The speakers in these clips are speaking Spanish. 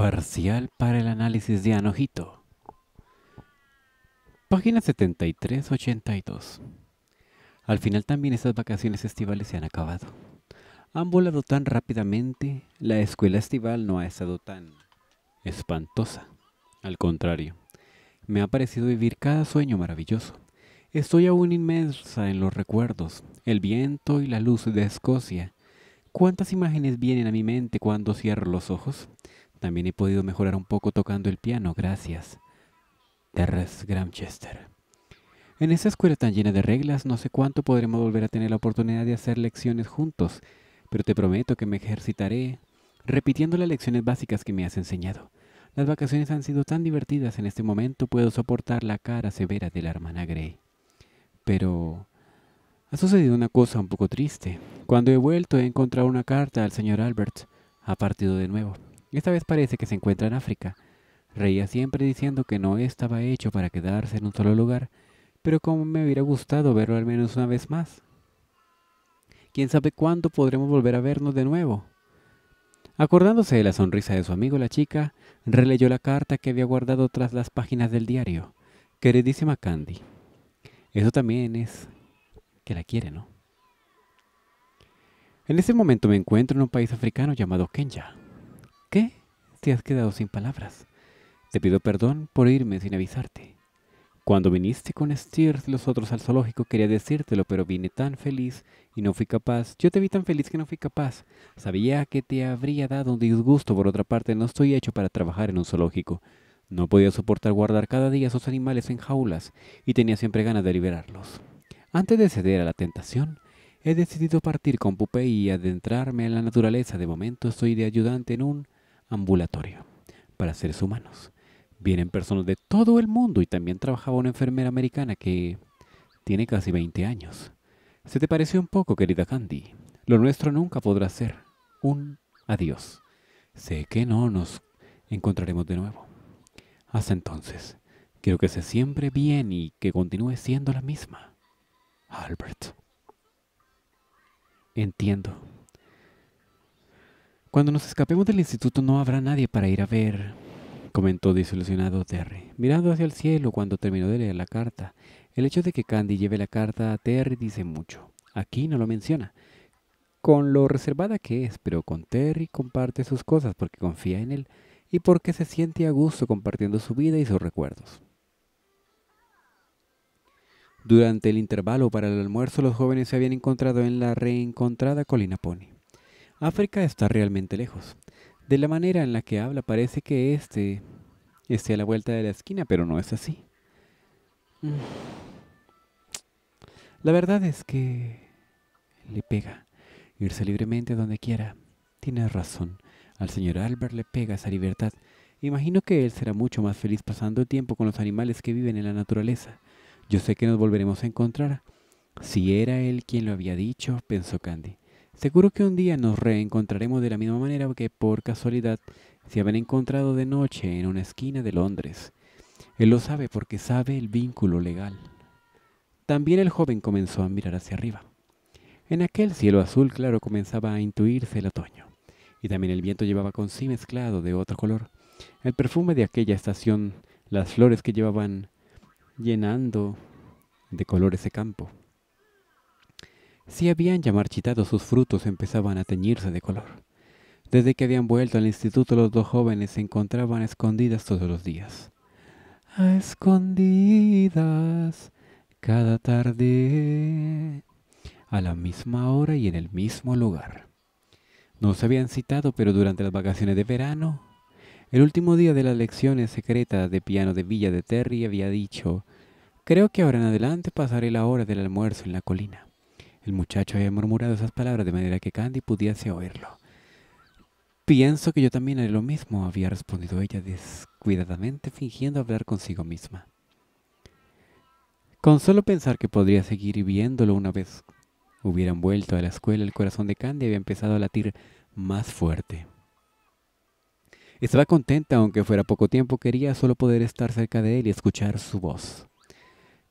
Parcial para el análisis de Anojito. Página 73-82. Al final también estas vacaciones estivales se han acabado. Han volado tan rápidamente, la escuela estival no ha estado tan espantosa. Al contrario, me ha parecido vivir cada sueño maravilloso. Estoy aún inmensa en los recuerdos, el viento y la luz de Escocia. ¿Cuántas imágenes vienen a mi mente cuando cierro los ojos? También he podido mejorar un poco tocando el piano, gracias. terres Gramchester. En esa escuela tan llena de reglas, no sé cuánto podremos volver a tener la oportunidad de hacer lecciones juntos, pero te prometo que me ejercitaré repitiendo las lecciones básicas que me has enseñado. Las vacaciones han sido tan divertidas, en este momento puedo soportar la cara severa de la hermana Grey. Pero... Ha sucedido una cosa un poco triste. Cuando he vuelto he encontrado una carta al señor Albert. Ha partido de nuevo. Esta vez parece que se encuentra en África. Reía siempre diciendo que no estaba hecho para quedarse en un solo lugar, pero como me hubiera gustado verlo al menos una vez más. ¿Quién sabe cuándo podremos volver a vernos de nuevo? Acordándose de la sonrisa de su amigo, la chica releyó la carta que había guardado tras las páginas del diario. Queridísima Candy, eso también es que la quiere, ¿no? En ese momento me encuentro en un país africano llamado Kenya te has quedado sin palabras. Te pido perdón por irme sin avisarte. Cuando viniste con Steers y los otros al zoológico quería decírtelo, pero vine tan feliz y no fui capaz. Yo te vi tan feliz que no fui capaz. Sabía que te habría dado un disgusto. Por otra parte, no estoy hecho para trabajar en un zoológico. No podía soportar guardar cada día esos animales en jaulas y tenía siempre ganas de liberarlos. Antes de ceder a la tentación, he decidido partir con Pupé y adentrarme en la naturaleza. De momento estoy de ayudante en un ambulatorio para seres humanos. Vienen personas de todo el mundo y también trabajaba una enfermera americana que tiene casi 20 años. ¿Se te pareció un poco, querida Candy? Lo nuestro nunca podrá ser un adiós. Sé que no nos encontraremos de nuevo. Hasta entonces, quiero que se siempre bien y que continúe siendo la misma. Albert. Entiendo. Cuando nos escapemos del instituto no habrá nadie para ir a ver, comentó desilusionado Terry, mirando hacia el cielo cuando terminó de leer la carta. El hecho de que Candy lleve la carta a Terry dice mucho. Aquí no lo menciona. Con lo reservada que es, pero con Terry comparte sus cosas porque confía en él y porque se siente a gusto compartiendo su vida y sus recuerdos. Durante el intervalo para el almuerzo los jóvenes se habían encontrado en la reencontrada Colina Pony. África está realmente lejos. De la manera en la que habla parece que este esté a la vuelta de la esquina, pero no es así. Mm. La verdad es que le pega irse libremente donde quiera. Tienes razón. Al señor Albert le pega esa libertad. Imagino que él será mucho más feliz pasando el tiempo con los animales que viven en la naturaleza. Yo sé que nos volveremos a encontrar. Si era él quien lo había dicho, pensó Candy. Seguro que un día nos reencontraremos de la misma manera que por casualidad se habían encontrado de noche en una esquina de Londres. Él lo sabe porque sabe el vínculo legal. También el joven comenzó a mirar hacia arriba. En aquel cielo azul claro comenzaba a intuirse el otoño, y también el viento llevaba con sí mezclado de otro color el perfume de aquella estación, las flores que llevaban llenando de color ese campo si habían ya marchitado sus frutos empezaban a teñirse de color. Desde que habían vuelto al instituto los dos jóvenes se encontraban escondidas todos los días. A escondidas cada tarde, a la misma hora y en el mismo lugar. No se habían citado, pero durante las vacaciones de verano, el último día de las lecciones secretas de piano de Villa de Terry había dicho, creo que ahora en adelante pasaré la hora del almuerzo en la colina. El muchacho había murmurado esas palabras de manera que Candy pudiese oírlo. Pienso que yo también haré lo mismo, había respondido ella descuidadamente, fingiendo hablar consigo misma. Con solo pensar que podría seguir viéndolo una vez hubieran vuelto a la escuela, el corazón de Candy había empezado a latir más fuerte. Estaba contenta, aunque fuera poco tiempo, quería solo poder estar cerca de él y escuchar su voz.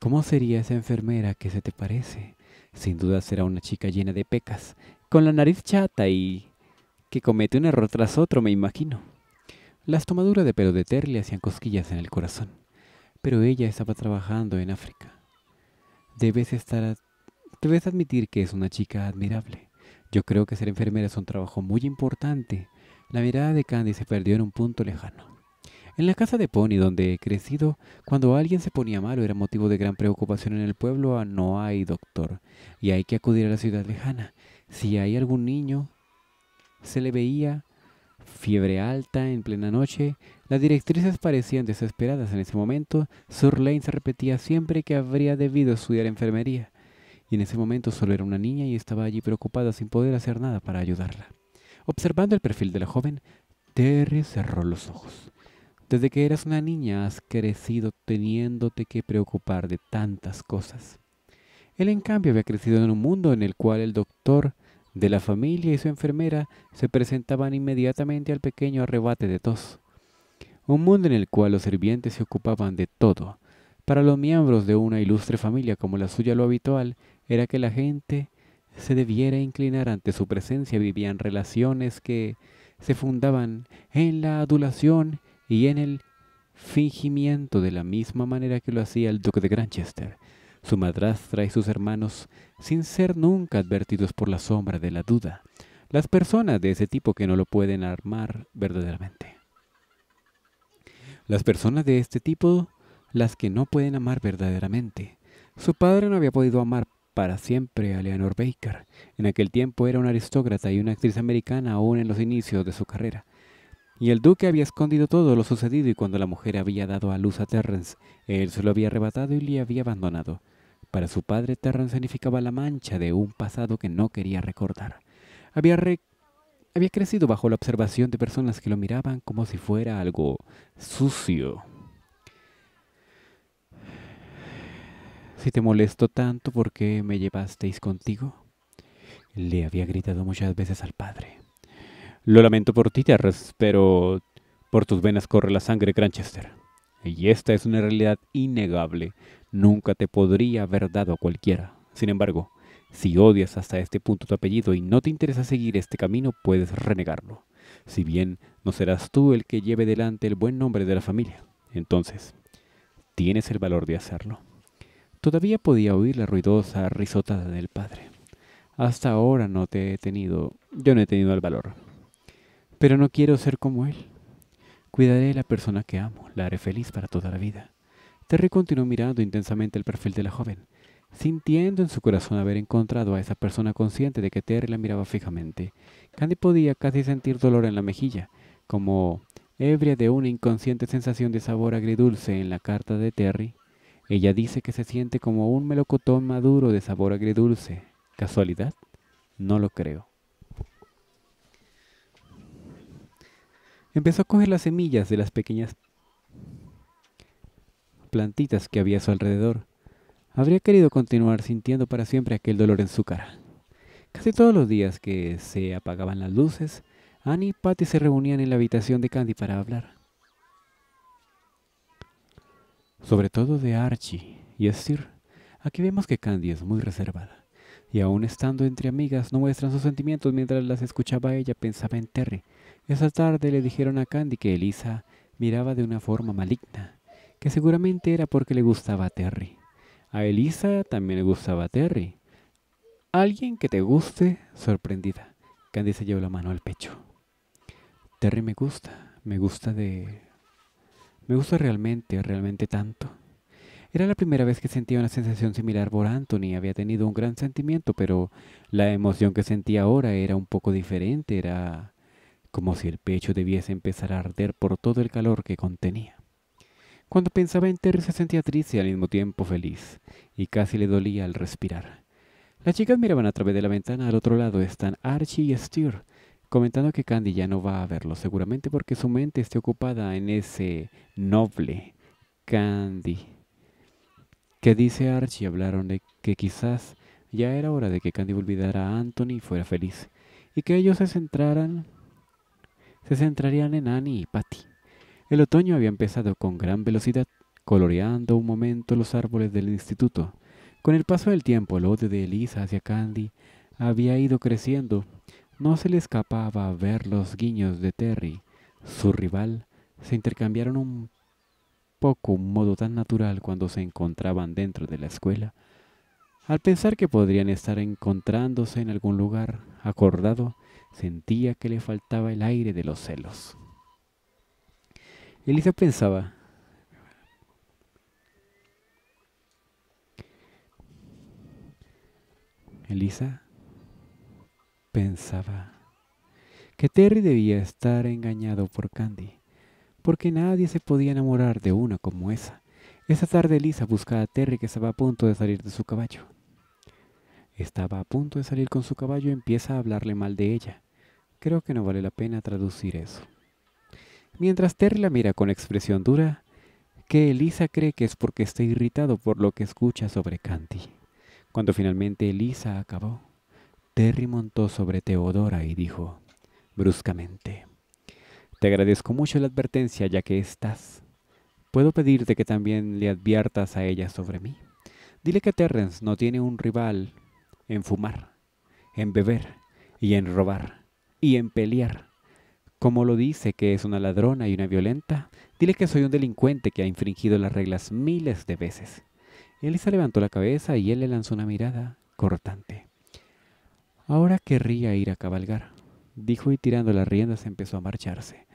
¿Cómo sería esa enfermera que se te parece? Sin duda será una chica llena de pecas, con la nariz chata y que comete un error tras otro, me imagino. Las tomaduras de pelo de Ter le hacían cosquillas en el corazón, pero ella estaba trabajando en África. Debes estar debes admitir que es una chica admirable. Yo creo que ser enfermera es un trabajo muy importante. La mirada de Candy se perdió en un punto lejano. En la casa de Pony, donde he crecido, cuando alguien se ponía malo era motivo de gran preocupación en el pueblo, no hay doctor, y hay que acudir a la ciudad lejana. Si hay algún niño, se le veía fiebre alta en plena noche, las directrices parecían desesperadas en ese momento, Sir Lane se repetía siempre que habría debido estudiar enfermería, y en ese momento solo era una niña y estaba allí preocupada sin poder hacer nada para ayudarla. Observando el perfil de la joven, Terry cerró los ojos. Desde que eras una niña has crecido teniéndote que preocupar de tantas cosas. Él en cambio había crecido en un mundo en el cual el doctor de la familia y su enfermera se presentaban inmediatamente al pequeño arrebate de tos. Un mundo en el cual los sirvientes se ocupaban de todo. Para los miembros de una ilustre familia como la suya lo habitual era que la gente se debiera inclinar ante su presencia. Vivían relaciones que se fundaban en la adulación y en el fingimiento de la misma manera que lo hacía el duque de Granchester, su madrastra y sus hermanos, sin ser nunca advertidos por la sombra de la duda, las personas de ese tipo que no lo pueden armar verdaderamente. Las personas de este tipo, las que no pueden amar verdaderamente. Su padre no había podido amar para siempre a Leonor Baker. En aquel tiempo era una aristócrata y una actriz americana aún en los inicios de su carrera. Y el duque había escondido todo lo sucedido y cuando la mujer había dado a luz a Terrence, él se lo había arrebatado y le había abandonado. Para su padre, Terrence significaba la mancha de un pasado que no quería recordar. Había, había crecido bajo la observación de personas que lo miraban como si fuera algo sucio. Si te molesto tanto, ¿por qué me llevasteis contigo? Le había gritado muchas veces al padre. Lo lamento por ti, tierras, pero por tus venas corre la sangre, Granchester. Y esta es una realidad innegable. Nunca te podría haber dado a cualquiera. Sin embargo, si odias hasta este punto tu apellido y no te interesa seguir este camino, puedes renegarlo. Si bien no serás tú el que lleve delante el buen nombre de la familia, entonces tienes el valor de hacerlo. Todavía podía oír la ruidosa risotada del padre. Hasta ahora no te he tenido, yo no he tenido el valor pero no quiero ser como él. Cuidaré de la persona que amo, la haré feliz para toda la vida. Terry continuó mirando intensamente el perfil de la joven, sintiendo en su corazón haber encontrado a esa persona consciente de que Terry la miraba fijamente. Candy podía casi sentir dolor en la mejilla, como ebria de una inconsciente sensación de sabor agridulce en la carta de Terry. Ella dice que se siente como un melocotón maduro de sabor agridulce. ¿Casualidad? No lo creo. Empezó a coger las semillas de las pequeñas plantitas que había a su alrededor. Habría querido continuar sintiendo para siempre aquel dolor en su cara. Casi todos los días que se apagaban las luces, Annie y Patty se reunían en la habitación de Candy para hablar. Sobre todo de Archie y Esther. Aquí vemos que Candy es muy reservada, y aun estando entre amigas no muestran sus sentimientos mientras las escuchaba ella pensaba en Terry, esa tarde le dijeron a Candy que Elisa miraba de una forma maligna, que seguramente era porque le gustaba a Terry. A Elisa también le gustaba a Terry. Alguien que te guste, sorprendida. Candy se llevó la mano al pecho. Terry me gusta, me gusta de... Me gusta realmente, realmente tanto. Era la primera vez que sentía una sensación similar por Anthony. Había tenido un gran sentimiento, pero la emoción que sentía ahora era un poco diferente, era como si el pecho debiese empezar a arder por todo el calor que contenía. Cuando pensaba en Terry se sentía triste y al mismo tiempo feliz, y casi le dolía al respirar. Las chicas miraban a través de la ventana, al otro lado están Archie y Stuart, comentando que Candy ya no va a verlo, seguramente porque su mente esté ocupada en ese noble Candy. ¿Qué dice Archie, hablaron de que quizás ya era hora de que Candy olvidara a Anthony y fuera feliz, y que ellos se centraran se centrarían en Annie y Patty. El otoño había empezado con gran velocidad, coloreando un momento los árboles del instituto. Con el paso del tiempo, el odio de Elisa hacia Candy había ido creciendo. No se le escapaba ver los guiños de Terry, su rival. Se intercambiaron un poco un modo tan natural cuando se encontraban dentro de la escuela. Al pensar que podrían estar encontrándose en algún lugar acordado, Sentía que le faltaba el aire de los celos. Elisa pensaba, Elisa pensaba que Terry debía estar engañado por Candy, porque nadie se podía enamorar de una como esa. Esa tarde Elisa buscaba a Terry que estaba a punto de salir de su caballo. Estaba a punto de salir con su caballo y empieza a hablarle mal de ella. Creo que no vale la pena traducir eso. Mientras Terry la mira con expresión dura, que Elisa cree que es porque está irritado por lo que escucha sobre Canti. Cuando finalmente Elisa acabó, Terry montó sobre Teodora y dijo, bruscamente, Te agradezco mucho la advertencia ya que estás. Puedo pedirte que también le adviertas a ella sobre mí. Dile que Terrence no tiene un rival en fumar, en beber y en robar y en pelear. Como lo dice que es una ladrona y una violenta, dile que soy un delincuente que ha infringido las reglas miles de veces. Elisa levantó la cabeza y él le lanzó una mirada cortante. Ahora querría ir a cabalgar, dijo y tirando las riendas empezó a marcharse.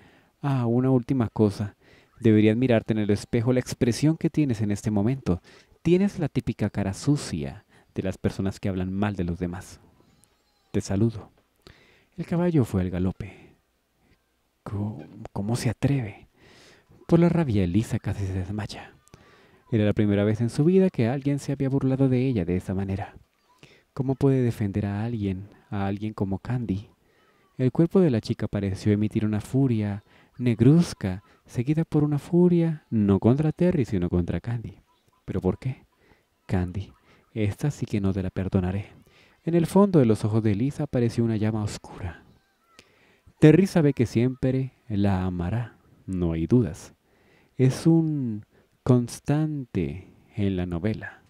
Ah, una última cosa. Deberías mirarte en el espejo la expresión que tienes en este momento. Tienes la típica cara sucia, de las personas que hablan mal de los demás. Te saludo. El caballo fue al galope. ¿Cómo, se atreve? Por la rabia, Elisa casi se desmaya. Era la primera vez en su vida que alguien se había burlado de ella de esa manera. ¿Cómo puede defender a alguien, a alguien como Candy? El cuerpo de la chica pareció emitir una furia negruzca, seguida por una furia no contra Terry, sino contra Candy. ¿Pero por qué? Candy esta sí que no te la perdonaré. En el fondo de los ojos de Elisa apareció una llama oscura. Terry sabe que siempre la amará, no hay dudas. Es un constante en la novela.